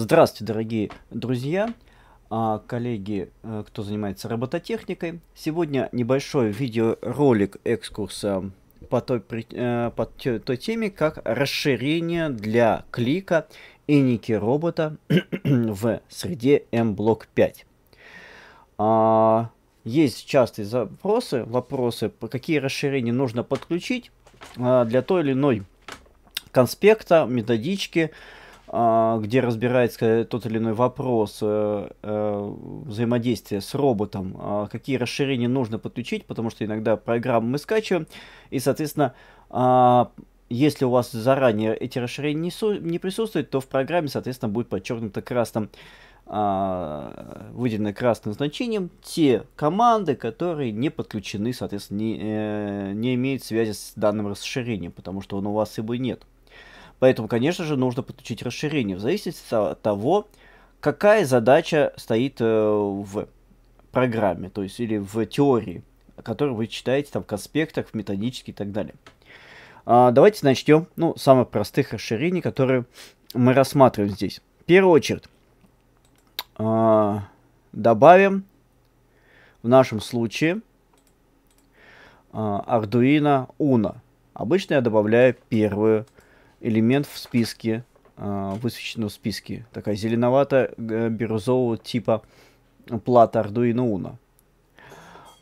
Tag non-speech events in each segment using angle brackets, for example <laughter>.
Здравствуйте, дорогие друзья, а, коллеги, э, кто занимается робототехникой. Сегодня небольшой видеоролик экскурса по той, э, по той теме, как расширение для клика и ники робота <clears throat> в среде mBlock 5. А, есть частые запросы, вопросы, какие расширения нужно подключить а, для той или иной конспекта, методички а, где разбирается тот или иной вопрос э, э, взаимодействия с роботом, а, какие расширения нужно подключить, потому что иногда программы мы скачиваем, и, соответственно, а, если у вас заранее эти расширения не, су- не присутствуют, то в программе, соответственно, будет подчеркнуто красным, а, выделено красным значением те команды, которые не подключены, соответственно, не, э, не имеют связи с данным расширением, потому что он у вас его нет. Поэтому, конечно же, нужно подключить расширение в зависимости от того, какая задача стоит э, в программе, то есть или в теории, которую вы читаете там в конспектах, в методичке и так далее. А, давайте начнем, ну, с самых простых расширений, которые мы рассматриваем здесь. В первую очередь, а, добавим в нашем случае а, Arduino Uno. Обычно я добавляю первую элемент в списке, а, высвеченного в списке. Такая зеленовато-бирюзового типа плата Arduino Uno.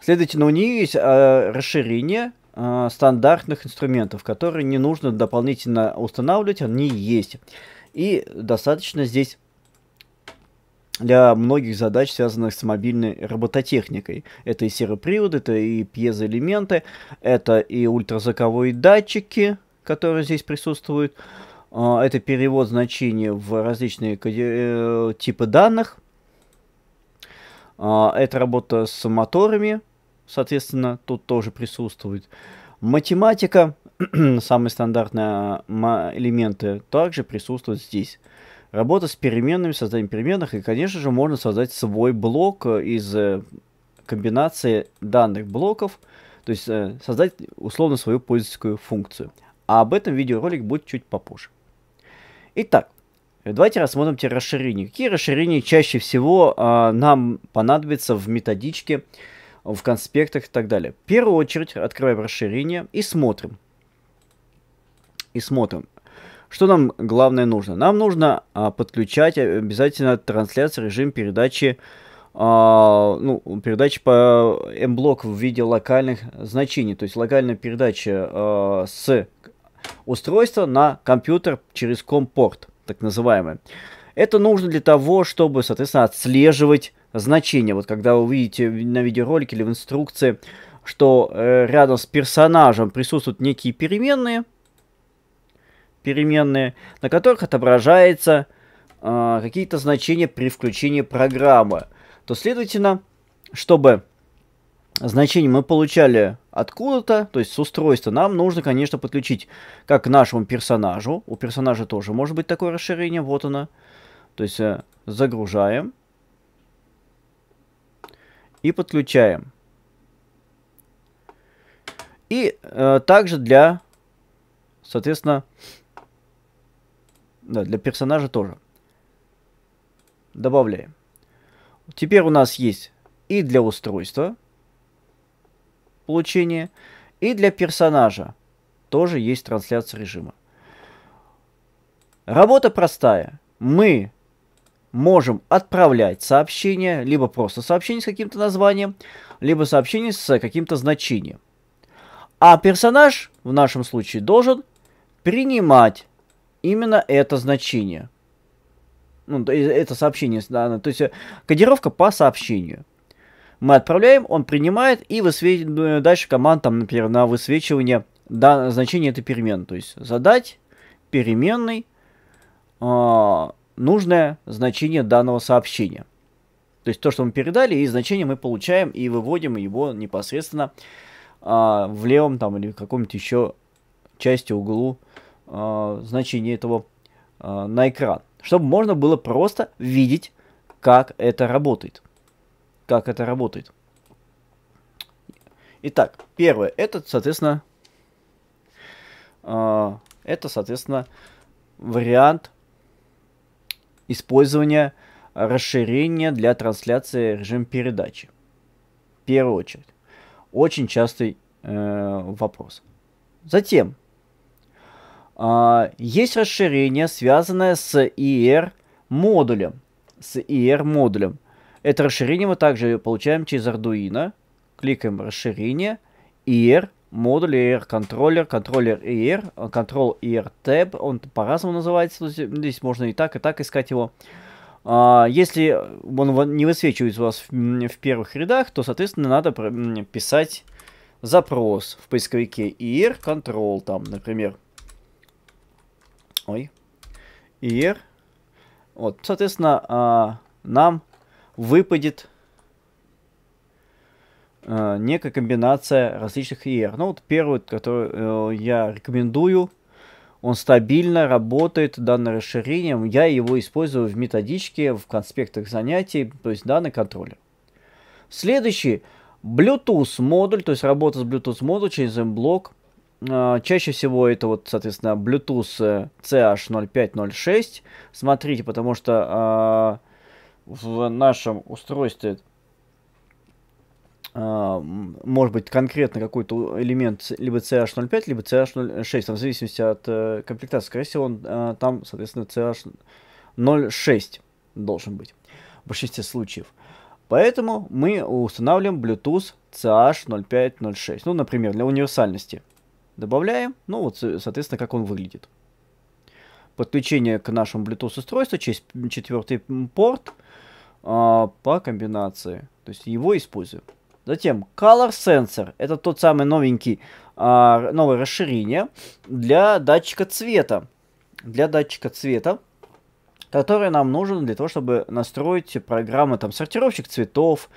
Следовательно, у нее есть а, расширение а, стандартных инструментов, которые не нужно дополнительно устанавливать, они есть. И достаточно здесь для многих задач, связанных с мобильной робототехникой. Это и серопривод, это и пьезоэлементы, это и ультразвуковые датчики, которые здесь присутствуют. А, это перевод значения в различные э, типы данных. А, это работа с моторами, соответственно, тут тоже присутствует. Математика, <clears throat> самые стандартные элементы, также присутствуют здесь. Работа с переменными, создание переменных, и, конечно же, можно создать свой блок э, из э, комбинации данных блоков, то есть создать условно свою пользовательскую функцию. А об этом видеоролик будет чуть попозже. Итак, давайте рассмотрим те расширения. Какие расширения чаще всего а, нам понадобятся в методичке, в конспектах и так далее? В первую очередь открываем расширение и смотрим. И смотрим. Что нам главное нужно? Нам нужно а, подключать обязательно трансляцию, режим передачи, а, ну, передачи по m блок в виде локальных значений. То есть локальная передача а, с устройство на компьютер через компорт, так называемый. Это нужно для того, чтобы, соответственно, отслеживать значение. Вот когда вы увидите на видеоролике или в инструкции, что э, рядом с персонажем присутствуют некие переменные, переменные, на которых отображается э, какие-то значения при включении программы, то, следовательно, чтобы значение мы получали откуда-то, то есть с устройства, нам нужно, конечно, подключить как к нашему персонажу. У персонажа тоже может быть такое расширение, вот оно. То есть э, загружаем и подключаем. И э, также для, соответственно, да, для персонажа тоже. Добавляем. Теперь у нас есть и для устройства получения. И для персонажа тоже есть трансляция режима. Работа простая. Мы можем отправлять сообщение, либо просто сообщение с каким-то названием, либо сообщение с каким-то значением. А персонаж в нашем случае должен принимать именно это значение. Ну, это сообщение, то есть кодировка по сообщению мы отправляем, он принимает и высвечивает э, дальше команд, там, например, на высвечивание да, значения этой перемен. То есть задать переменной э, а, нужное значение данного сообщения. То есть то, что мы передали, и значение мы получаем и выводим его непосредственно э, в левом там или каком-нибудь еще части углу э, а, значение этого э, на экран. Чтобы можно было просто видеть, как это работает как это работает. Итак, первое, это, соответственно, а, это, соответственно, вариант использования расширения для трансляции режим передачи. В первую очередь. Очень частый э, вопрос. Затем, э, есть расширение, связанное с IR e модулем. С IR e модулем. Это расширение мы также получаем через Arduino. Кликаем расширение, ER, модуль ER контроллер, контроллер ER, Control ER Tab, он по-разному называется, ну, здесь можно и так, и так искать его. А, если он не высвечивается у вас в первых рядах, то, соответственно, надо писать запрос в поисковике ER Control, там, например. Ой. ER. Вот, соответственно, а, нам выпадет э, некая комбинация различных ER. Ну вот первый, который э, я рекомендую, он стабильно работает данное расширением. Я его использую в методичке, в конспектах занятий, то есть данный контроллер. Следующий Bluetooth модуль, то есть работа с Bluetooth модулем, через M-блок. Э, чаще всего это вот, соответственно, Bluetooth э, CH0506. Смотрите, потому что э, в нашем устройстве а, может быть конкретно какой-то элемент либо CH05, либо CH06, там, в зависимости от э, комплектации. Скорее всего, он э, там, соответственно, CH06 должен быть в большинстве случаев. Поэтому мы устанавливаем Bluetooth CH0506. Ну, например, для универсальности. Добавляем. Ну, вот, соответственно, как он выглядит. Подключение к нашему Bluetooth устройству через четвертый порт – а, по комбинации. То есть его используем. Затем Color Sensor. Это тот самый новенький, э, новое расширение для датчика цвета. Для датчика цвета который нам нужен для того, чтобы настроить программы, там, сортировщик цветов,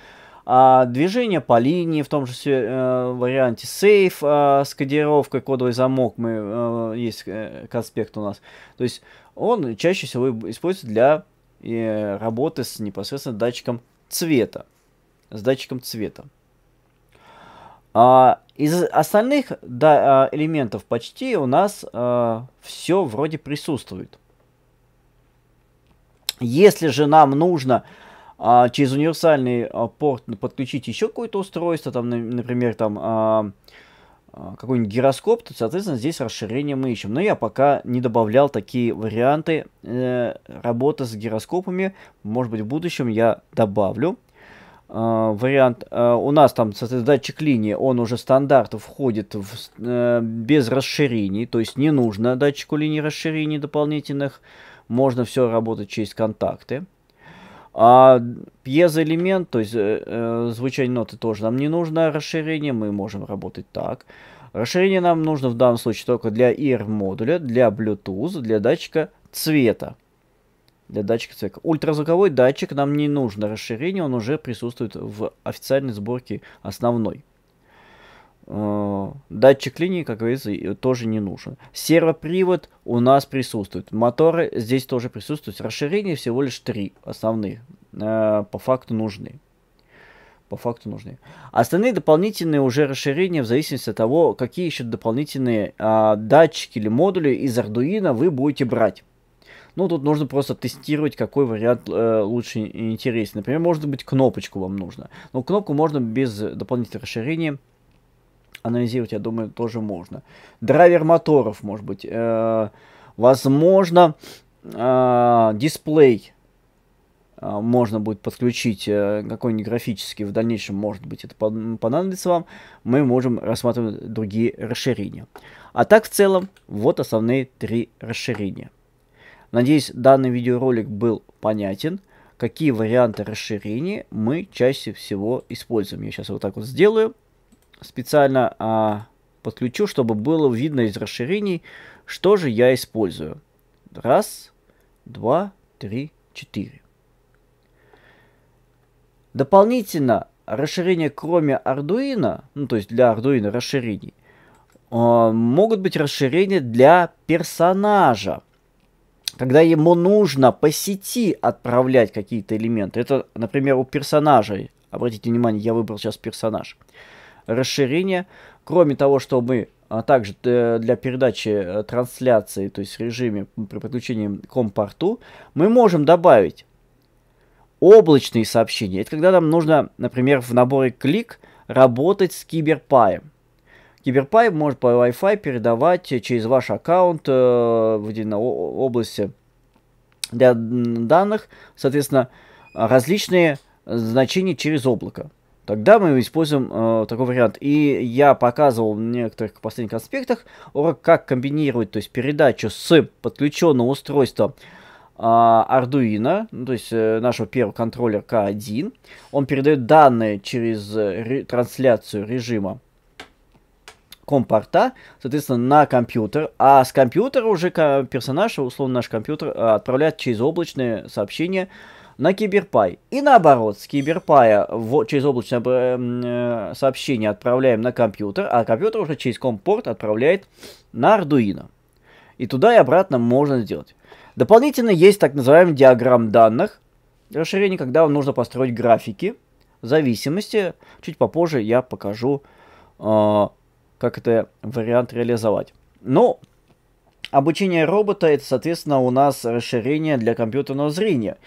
а, движение по линии в том же э, варианте сейф а, с кодировкой кодовый замок мы э, есть э, конспект у нас то есть он чаще всего используется для и работы с непосредственно датчиком цвета. С датчиком цвета. А, из остальных да, а, элементов почти у нас а, все вроде присутствует. Если же нам нужно а, через универсальный а, порт подключить еще какое-то устройство, там, например, там а, а, какой-нибудь гироскоп, то, соответственно, здесь расширение мы ищем. Но я пока не добавлял такие варианты э, работы с гироскопами. Может быть, в будущем я добавлю э, вариант. Э, у нас там, соответственно, датчик линии, он уже стандартно входит в, э, без расширений, то есть не нужно датчику линии расширений дополнительных. Можно все работать через контакты. А пьезоэлемент, то есть э, э, звучание ноты тоже нам не нужно, расширение мы можем работать так. Расширение нам нужно в данном случае только для IR модуля, для Bluetooth, для датчика цвета. Для датчика цвета. Ультразвуковой датчик нам не нужно расширение, он уже присутствует в официальной сборке основной. Э, Датчик линии, как говорится, тоже не нужен. Сервопривод у нас присутствует. Моторы здесь тоже присутствуют. Расширение всего лишь три основных. Э, по факту нужны. По факту нужны. Остальные дополнительные уже расширения в зависимости от того, какие еще дополнительные э, датчики или модули из Arduino вы будете брать. Ну, тут нужно просто тестировать, какой вариант э, лучше и интересен. Например, может быть, кнопочку вам нужно. Но кнопку можно без дополнительных расширений анализировать, я думаю, тоже можно. Драйвер моторов, может быть. Э, возможно, э, дисплей э, можно будет подключить э, какой-нибудь графический, в дальнейшем, может быть, это понадобится вам, мы можем рассматривать другие расширения. А так, в целом, вот основные три расширения. Надеюсь, данный видеоролик был понятен. Какие варианты расширений мы чаще всего используем. Я сейчас вот так вот сделаю специально а, подключу, чтобы было видно из расширений, что же я использую. Раз, два, три, четыре. Дополнительно расширение кроме Arduino, ну то есть для Arduino расширений, а, могут быть расширения для персонажа. Когда ему нужно по сети отправлять какие-то элементы. Это, например, у персонажей. Обратите внимание, я выбрал сейчас Персонаж расширение. Кроме того, что мы а также э, для передачи э, трансляции, то есть в режиме при подключении к компорту, мы можем добавить облачные сообщения. Это когда нам нужно, например, в наборе клик работать с киберпаем. Киберпай может по Wi-Fi передавать через ваш аккаунт э, в области для данных, соответственно, различные э, значения через облако. Тогда мы используем э, такой вариант. И я показывал в некоторых последних конспектах, урок, как комбинировать то есть, передачу с подключенного устройства э, Arduino, ну, то есть э, нашего первого контроллера K1. Он передает данные через э, ре- трансляцию режима компорта, соответственно, на компьютер, а с компьютера уже персонаж, условно наш компьютер, э, отправляет через облачные сообщения на Киберпай. И наоборот, с Киберпая в, через облачное э, э, сообщение отправляем на компьютер, а компьютер уже через компорт отправляет на Arduino. И туда и обратно можно сделать. Дополнительно есть так называемый диаграмм данных, расширение, когда вам нужно построить графики зависимости. Чуть попозже я покажу, э, как это вариант реализовать. Но обучение робота это, соответственно, у нас расширение для компьютерного зрения.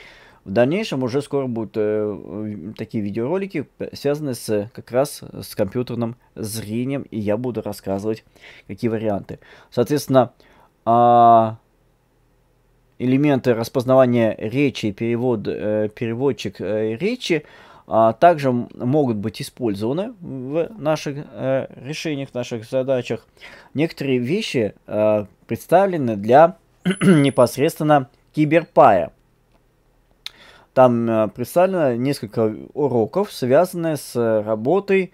В дальнейшем уже скоро будут э, такие видеоролики, связанные с, как раз с компьютерным зрением, и я буду рассказывать, какие варианты. Соответственно, э, элементы распознавания речи, перевод, э, переводчик э, речи, а также могут быть использованы в наших э, решениях, в наших задачах. Некоторые вещи э, представлены для <clears throat> непосредственно киберпая. Там э, представлено несколько уроков, связанные с э, работой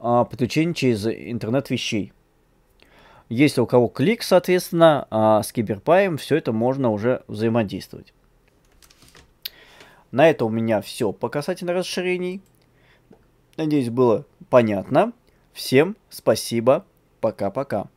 а, подключения через интернет вещей. Если у кого клик, соответственно, а, с Киберпаем все это можно уже взаимодействовать. На это у меня все по касательно расширений. Надеюсь, было понятно. Всем спасибо. Пока-пока.